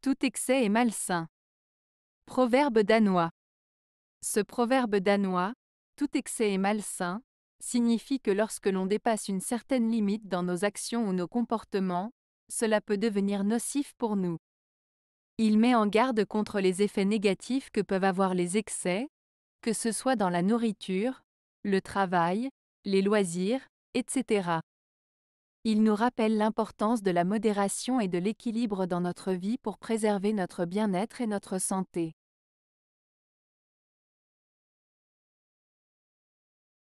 Tout excès est malsain. Proverbe danois. Ce proverbe danois, tout excès est malsain, signifie que lorsque l'on dépasse une certaine limite dans nos actions ou nos comportements, cela peut devenir nocif pour nous. Il met en garde contre les effets négatifs que peuvent avoir les excès, que ce soit dans la nourriture, le travail, les loisirs, etc. Il nous rappelle l'importance de la modération et de l'équilibre dans notre vie pour préserver notre bien-être et notre santé.